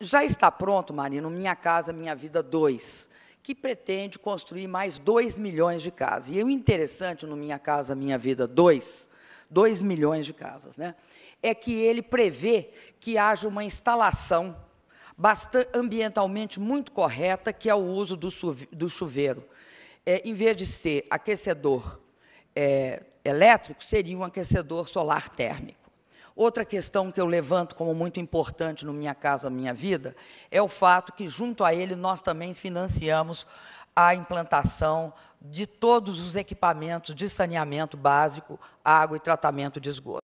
já está pronto, Marino, Minha Casa Minha Vida 2, que pretende construir mais 2 milhões de casas. E o interessante no Minha Casa Minha Vida 2, 2 milhões de casas, né, é que ele prevê que haja uma instalação bastante, ambientalmente muito correta, que é o uso do, do chuveiro. É, em vez de ser aquecedor é, elétrico, seria um aquecedor solar térmico. Outra questão que eu levanto como muito importante no Minha Casa Minha Vida é o fato que, junto a ele, nós também financiamos a implantação de todos os equipamentos de saneamento básico, água e tratamento de esgoto.